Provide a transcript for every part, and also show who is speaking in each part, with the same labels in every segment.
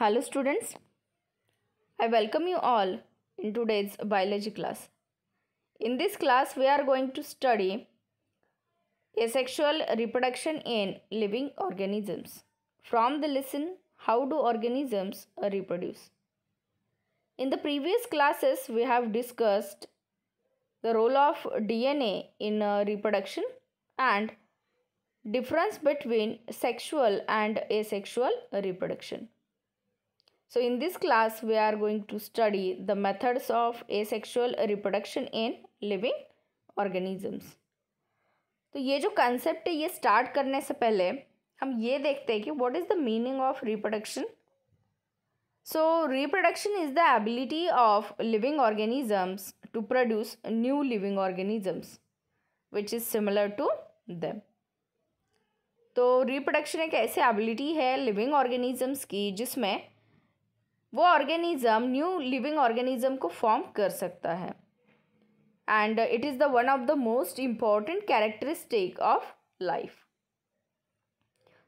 Speaker 1: Hello students, I welcome you all in today's biology class. In this class, we are going to study asexual reproduction in living organisms. From the lesson, how do organisms reproduce? In the previous classes, we have discussed the role of DNA in uh, reproduction and difference between sexual and asexual reproduction. So in this class, we are going to study the methods of asexual reproduction in living organisms. तो ये जो concept है ये start करने से पहले हम ये देखते हैं कि what is the meaning of reproduction so reproduction is the ability of living organisms to produce new living organisms which is similar to them तो रिप्रोडक्शन एक ऐसी एबिलिटी है लिविंग ऑर्गेनिजम्स की जिसमें वो ऑर्गेनिज्म न्यू लिविंग ऑर्गेनिज़म को form कर सकता है and it is the one of the most important characteristic of life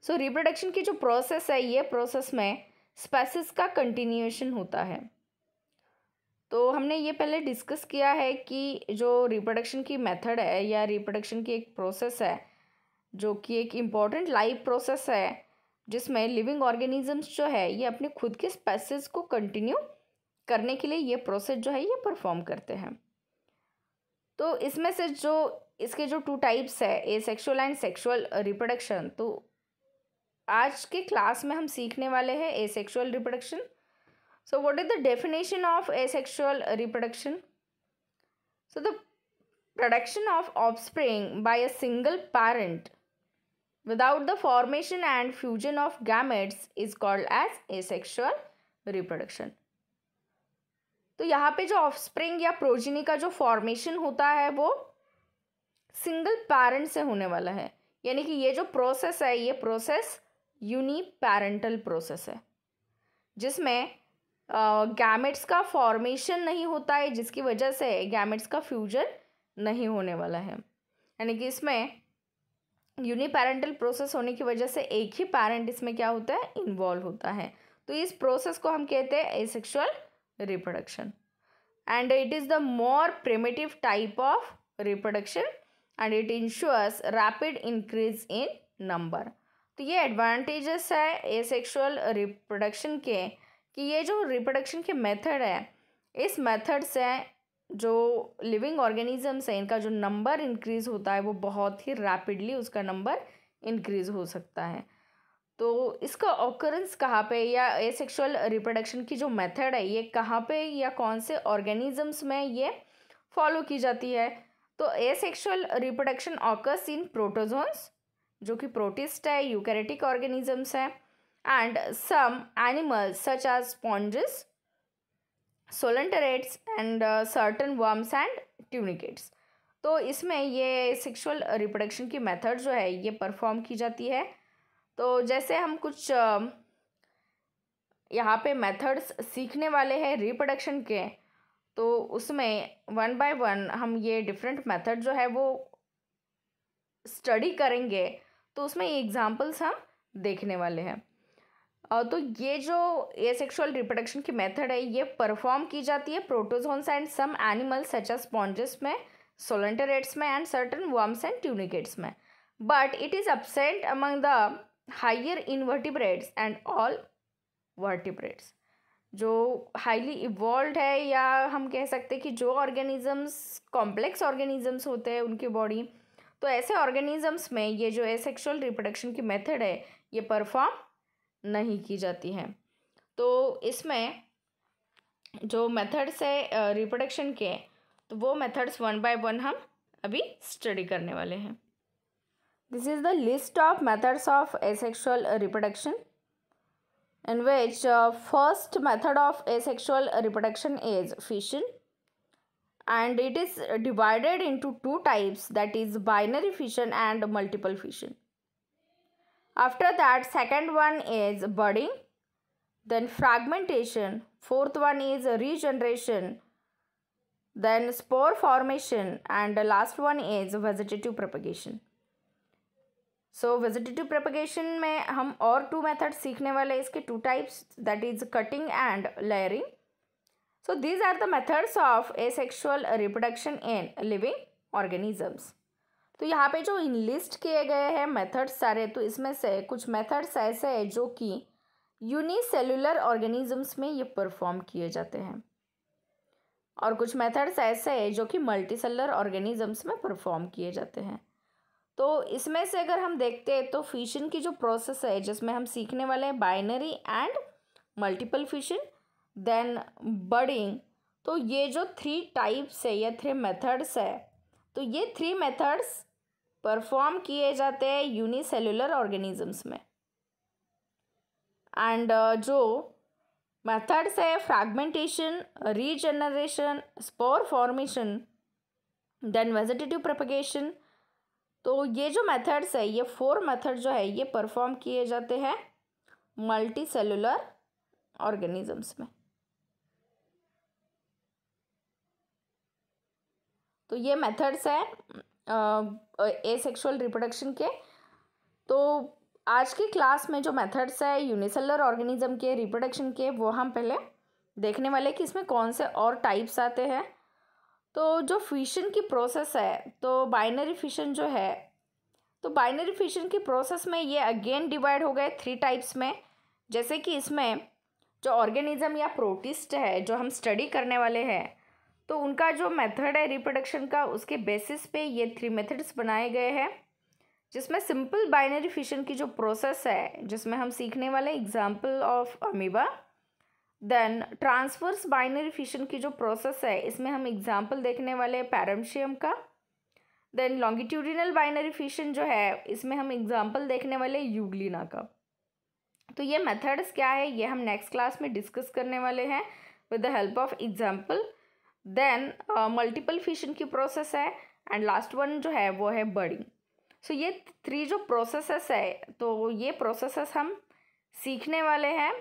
Speaker 1: so reproduction की जो प्रोसेस है ये प्रोसेस में स्पेसिस का कंटिन्यूएशन होता है तो हमने ये पहले डिस्कस किया है कि जो रिप्रोडक्शन की मेथड है या रिप्रोडक्शन की एक प्रोसेस है जो कि एक इम्पॉर्टेंट लाइफ प्रोसेस है जिसमें लिविंग ऑर्गेनिजम्स जो है ये अपने खुद के स्पेसिस को कंटिन्यू करने के लिए ये प्रोसेस जो है ये परफॉर्म करते हैं तो इसमें से जो इसके जो टू टाइप्स है asexual and sexual reproduction तो आज के क्लास में हम सीखने वाले हैं asexual reproduction so what is the definition of asexual reproduction so the production of offspring by a single parent without the formation and fusion of gametes is called as asexual reproduction. तो यहाँ पे जो offspring या progeny का जो formation होता है वो सिंगल पेरेंट से होने वाला है यानी कि ये जो प्रोसेस है ये प्रोसेस यूनिपेरेंटल प्रोसेस है जिसमें गैमेट्स का फॉर्मेशन नहीं होता है जिसकी वजह से गैमेट्स का फ्यूजन नहीं होने वाला है यानी कि इसमें यूनिपेरेंटल प्रोसेस होने की वजह से एक ही पेरेंट इसमें क्या होता है इन्वॉल्व होता है तो इस प्रोसेस को हम कहते हैं asexual reproduction and it is the more primitive type of reproduction and it insures rapid increase in number तो ये एडवांटेजेस है सेक्शुअल रिप्रोडक्शन के कि ये जो रिप्रोडक्शन के मेथड है इस मेथड से जो लिविंग ऑर्गेनिज़म्स हैं इनका जो नंबर इंक्रीज़ होता है वो बहुत ही रैपिडली उसका नंबर इंक्रीज़ हो सकता है तो इसका ऑकरेंस कहाँ पे या एसेक्सुअल रिप्रोडक्शन की जो मेथड है ये कहाँ पे या कौन से ऑर्गेनिजम्स में ये फॉलो की जाती है तो asexual reproduction occurs in protozoans जो कि प्रोटिस्ट है यूकैरेटिक ऑर्गेनिजम्स हैं and some animals such as sponges coelenterates and certain worms and tunicates तो इसमें ये सेक्सुअल रिप्रोडक्शन की मेथड जो है ये परफॉर्म की जाती है तो जैसे हम कुछ यहाँ पे मेथड्स सीखने वाले हैं रिप्रोडक्शन के तो उसमें वन बाय वन हम ये डिफरेंट मेथड जो है वो स्टडी करेंगे तो उसमें एग्ज़ाम्पल्स हम देखने वाले हैं तो ये जो ए सेक्शुअल रिप्रोडक्शन की मेथड है ये परफॉर्म की जाती है protozoans and some animals such as sponges में सोलेंटरेट्स में and certain worms and tunicates में but it is absent among the higher invertebrates and all vertebrates जो हाईली इवॉल्व है या हम कह सकते हैं कि जो ऑर्गेनिजम्स कॉम्प्लेक्स ऑर्गेनिजम्स होते हैं उनकी बॉडी तो ऐसे ऑर्गेनिजम्स में ये जो सेक्शुअल रिप्रोडक्शन की मेथड है ये परफॉर्म नहीं की जाती है तो इसमें जो मेथड्स है रिप्रोडक्शन के तो वो मेथड्स वन बाय वन हम अभी स्टडी करने वाले हैं this is the list of methods of asexual reproduction in which first method of asexual reproduction is fission and it is divided into two types that is binary fission and multiple fission After that, second one is budding. Then fragmentation. Fourth one is regeneration. Then spore formation. And last one is vegetative propagation. So, vegetative propagation may hum or two methods seekhne wale iske two types that is cutting and layering. So, these are the methods of asexual reproduction in living organisms. तो यहाँ पे जो list किए गए हैं methods सारे तो इसमें से कुछ मेथड्स ऐसे हैं जो कि यूनिसेलुलर ऑर्गेनिजम्स में ये परफॉर्म किए जाते हैं और कुछ मेथड्स ऐसे हैं जो कि मल्टीसेलर ऑर्गेनिजम्स में परफॉर्म किए जाते हैं तो इसमें से अगर हम देखते हैं तो फिशन की जो प्रोसेस है जिसमें हम सीखने वाले हैं binary and multiple fission then budding तो ये जो थ्री टाइप्स है या थ्री मेथड्स है तो ये थ्री मेथड्स परफॉर्म किए जाते हैं यूनिसेलुलर ऑर्गेनिजम्स में एंड uh, जो मेथड्स है fragmentation regeneration spore formation then vegetative propagation तो ये जो मेथड्स है ये फोर मेथड जो है ये परफॉर्म किए जाते हैं मल्टी सेलुलर ऑर्गेनिजम्स में तो ये मेथड्स है ए सेक्शुअल रिप्रोडक्शन के तो आज की क्लास में जो मेथड्स है यूनिसेलर ऑर्गेनिज्म के रिप्रोडक्शन के वो हम पहले देखने वाले कि इसमें कौन से और टाइप्स आते हैं तो जो फिशन की प्रोसेस है तो बाइनरी फिशन जो है तो बाइनरी फिशन की प्रोसेस में ये अगेन डिवाइड हो गए थ्री टाइप्स में जैसे कि इसमें जो ऑर्गेनिज्म या प्रोटिस्ट है जो हम स्टडी करने वाले हैं तो उनका जो मेथड है रिप्रोडक्शन का उसके बेसिस पे ये थ्री मेथड्स बनाए गए हैं जिसमें सिंपल बाइनरी फिशन की जो प्रोसेस है जिसमें हम सीखने वाले example of amoeba then transverse binary fission की जो प्रोसेस है इसमें हम एग्जाम्पल देखने वाले पैरमशियम का देन लॉन्गिट्यूडिनल बाइनरी फिशन जो है इसमें हम एग्जाम्पल देखने वाले यूगलिना का तो ये मेथड्स क्या है ये हम नेक्स्ट क्लास में डिस्कस करने वाले हैं with the help of example then multiple fission की प्रोसेस है एंड लास्ट वन जो है वो है बर्डिंग सो so, ये थ्री जो प्रोसेसेस है तो ये प्रोसेसेस हम सीखने वाले हैं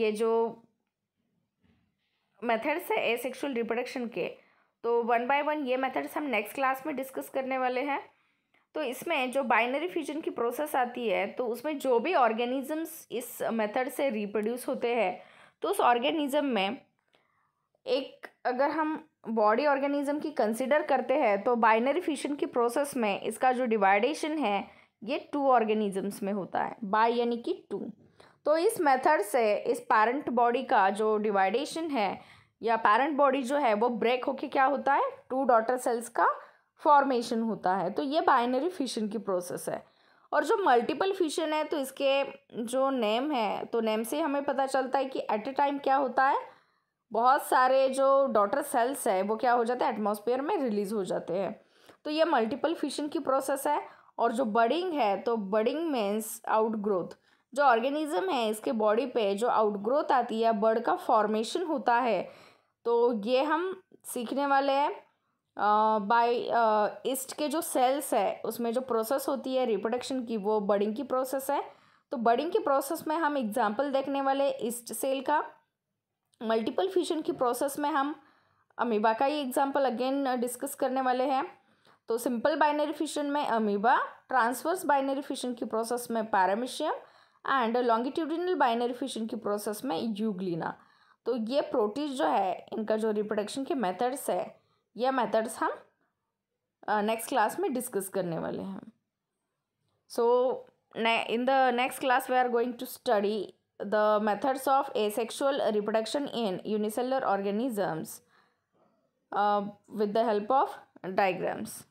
Speaker 1: ये जो मेथड्स है ए सेक्शुअल रिप्रोडक्शन के तो वन बाय वन ये मेथड्स हम नेक्स्ट क्लास में डिस्कस करने वाले हैं तो इसमें जो बाइनरी फ्यूजन की प्रोसेस आती है तो उसमें जो भी ऑर्गेनिजम्स इस मेथड से रिप्रोड्यूस होते हैं तो उस ऑर्गेनिज्म में एक अगर हम बॉडी ऑर्गेनिज्म की कंसिडर करते हैं तो बाइनरी फिशन की प्रोसेस में इसका जो डिवाइडेशन है ये टू ऑर्गेनिजम्स में होता है बाई यानी कि टू तो इस मेथड से इस पैरेंट बॉडी का जो डिवाइडेशन है या पैरेंट बॉडी जो है वो ब्रेक होके क्या होता है टू डॉटर सेल्स का फॉर्मेशन होता है तो ये बाइनरी फिशन की प्रोसेस है और जो मल्टीपल फिशन है तो इसके जो नेम है तो नेम से हमें पता चलता है कि एट ए टाइम क्या होता है बहुत सारे जो डॉटर सेल्स है वो क्या हो जाते हैं एटमोसफियर में रिलीज हो जाते हैं तो ये मल्टीपल फिशन की प्रोसेस है और जो बडिंग है तो बडिंग मीन्स आउटग्रोथ जो ऑर्गेनिज्म है इसके बॉडी पे जो आउटग्रोथ आती है बर्ड का फॉर्मेशन होता है तो ये हम सीखने वाले हैं बाय ईस्ट के जो सेल्स है उसमें जो प्रोसेस होती है रिप्रोडक्शन की वो बडिंग की प्रोसेस है तो बडिंग की प्रोसेस में हम एग्जाम्पल देखने वाले ईस्ट सेल का मल्टीपल फ्यूजन की प्रोसेस में हम अमीबा का ही एग्जाम्पल अगेन डिस्कस करने वाले हैं तो सिंपल बाइनरी फिशन में अमीबा ट्रांसवर्स बाइनरी फिशन की प्रोसेस में paramecium and longitudinal binary fission की प्रोसेस में यूग्लिना तो ये प्रोटीज जो है इनका जो रिप्रोडक्शन के मेथड्स है यह मेथड्स हम नेक्स्ट uh, क्लास में डिस्कस करने वाले हैं so in the next class we are going to study the methods of asexual reproduction in unicellular organisms uh, with the help of diagrams.